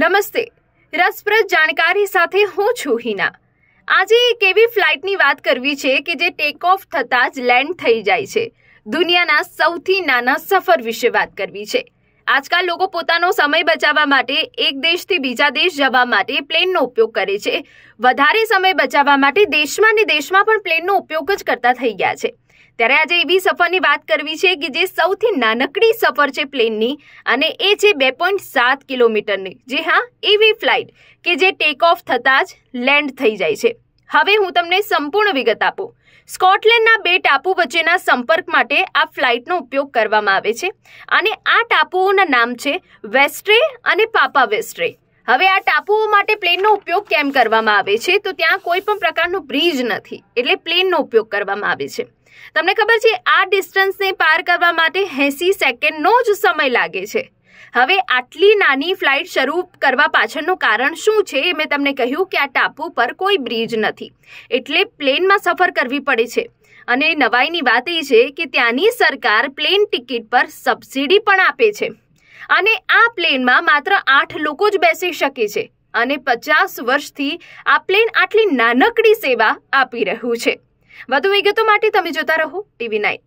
નમસ્તે રસપ્રદ જાણકારી સાથે હું છું હિના આજે એક એવી ફ્લાઇટની વાત કરવી છે કે જે ટેક ઓફ થતાં જ લેન્ડ થઈ જાય છે દુનિયાના સૌથી નાના સફર વિશે વાત કરવી છે આજકાલ લોકો પોતાનો સમય બચાવવા માટે એક દેશથી બીજા દેશ જવા માટે પ્લેનનો ઉપયોગ કરે છે વધારે સમય બચાવવા માટે દેશમાં ને દેશમાં પણ પ્લેનનો ઉપયોગ જ કરતા થઈ ગયા છે ત્યારે આજે એવી સફરની વાત કરવી છે કે જે સૌથી નાનકડી સફર છે પ્લેનની અને એ છે બે પોઈન્ટ સાત કિલોમીટરની જે હા એવી ફ્લાઇટ કે જે ટેક ઓફ થતાં જ લેન્ડ થઈ જાય છે હવે હું તમને સંપૂર્ણ વિગત આપું સ્કોટલેન્ડના બે ટાપુ વચ્ચેના સંપર્ક માટે આ ફ્લાઇટનો ઉપયોગ કરવામાં આવે છે અને આ ટાપુઓના નામ છે વેસ્ટ્રે અને પાપા વેસ્ટ્રે હવે આ ટાપુઓ માટે પ્લેનનો ઉપયોગ કેમ કરવામાં આવે છે તો ત્યાં કોઈ પણ પ્રકારનો બ્રિજ નથી એટલે પ્લેનનો ઉપયોગ કરવામાં આવે છે તમને ખબર છે આ ડિસ્ટન્સને પાર કરવા માટે એંસી સેકન્ડનો જ સમય લાગે છે હવે આટલી નાની ફ્લાઇટ શરૂ કરવા પાછળનું કારણ શું છે મેં તમને કહ્યું કે આ ટાપુ પર કોઈ બ્રિજ નથી એટલે પ્લેનમાં સફર કરવી પડે છે અને નવાઈની વાત એ છે કે ત્યાંની સરકાર પ્લેન ટિકિટ પર સબસિડી પણ આપે છે અને આ પ્લેનમાં માત્ર આઠ લોકો જ બેસી શકે છે અને પચાસ વર્ષથી આ પ્લેન આટલી નાનકડી સેવા આપી રહ્યું છે વધુ વિગતો માટે તમે જોતા રહો ટીવી નાઇન